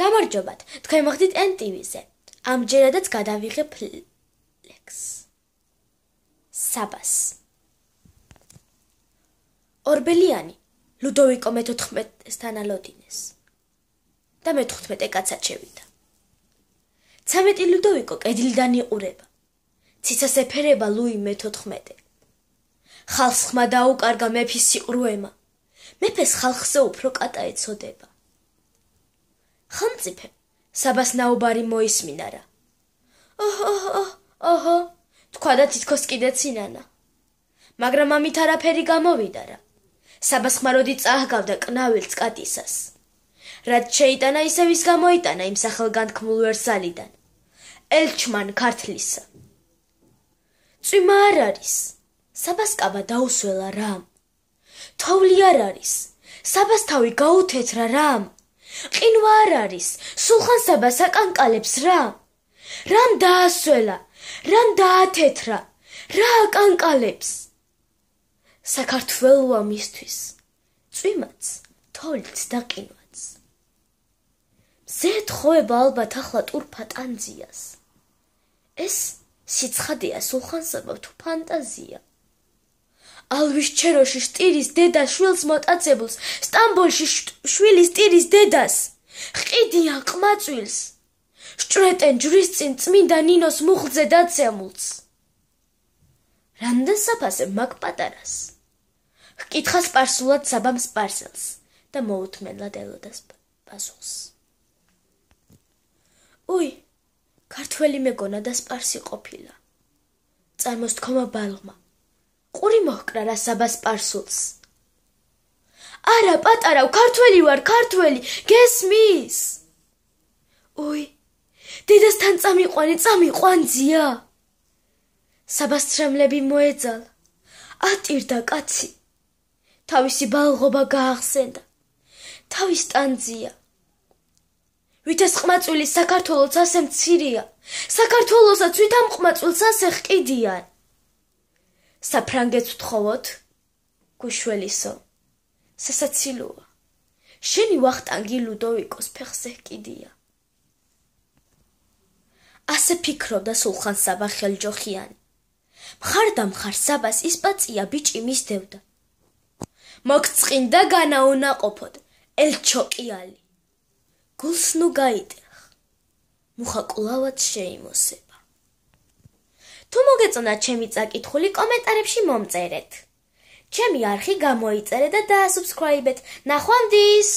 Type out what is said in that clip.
გამარჯობათ. თქვენ მოხდით NTV-ზე. ამჯერადაც გადავიღებ Flex. საბას. ორბელიანი ლუდოვიკო მე14-სთან ალოდინეს და მე15-ე კაცად შევიდა. 13 ლუდოვიკო კედილიდან იყურება. ციცას ეფერება ლუი მე14. ხალხს ხმა დაუკარგა მეფის სიყრუემა. მეფეს ხალხზე უფრო კატა ეცოდება. ხმწიფე საბას ნაუბარი მოისმინარა ოჰო ოჰო თქვა და თითქოს კიდე ცინანა მაგრამ ამით არაფერი გამოვიდარა საბას ხმაროდი წაგავდა კნაველს კატისას რაც შეიტანა ისე ვის გამოიტანა იმ სახელგანთქმულ ვერსალიდან ელჩმან ქართლისა წვიმა არ არის საბას კაბა დაუსველა რამ თოვლი არ არის საბას თავი გაუთეთრა რამ ყინვა არ არის სულხან საბა საკანკალებს რა რამ დაასველა რამ დაათეთრა რა აკანკალებს საქართველოა მისთვის წვიმაც თოლიც და ყინვაც ზეთ ხოება ალბათ ახლა თურფატანძიას ეს სიცხადეა სულხან საბა თუ ფანტაზიაა ალვის ჩეროში შტირის დედა შვილს მოტაცებს სტამბოლში შვილის ტირის დედას ყიდია ყმაწვილს შტრეტენ ჯვრის წინ წმინდა ნინოს მუხლზე დაცემულს რანდა საფასე მაგ პატარას ჰკითხა სპარსულად საბამ სპარსელს და მოუთმენლად ელოდას პასუხს უი ქართველი მეგონა და სპარსი ყოფილა წარმოსთქომა ბალღმა ყური მოჰკრა რასაბას პარსულს. არა პატარავ, ქართველი ვარ, ქართველი, გესმის? ой დედასთან წამიყვანე წამიყვან ძია საბას ძრემლები მოეძალ ატირდა კაცი თავისი ბალღობა გაახსენდა თავის ტანძია ვითას ყმაწვილი საქართველოს ასე მცირია საქართველოსაც ვითამ ყმაწვილს ასე ხკიდიან საფრანგეთს ვთხოვოთ გუშველისო სასაცილოა შენი ვახტანგი ლუდოვიკოს ფეხზე კიდია ასე ფიქრობდა სულხან საბა ხელჯოხიანი მხარდამხარ საბას ისპაცია ბიჭი მისდევდა მოგწყინდა განაუნაყოფოთ ელჩოკიალი გულსნუ გაიტეხ მუხა კულავაც შეიმოსება თუ მოგეწონათ ჩემი წაკითხული კომენტარებში მომწერეთ ჩემი არხი გამოიწერეთ და დაასუბსკრაიბეთ ნახვამდის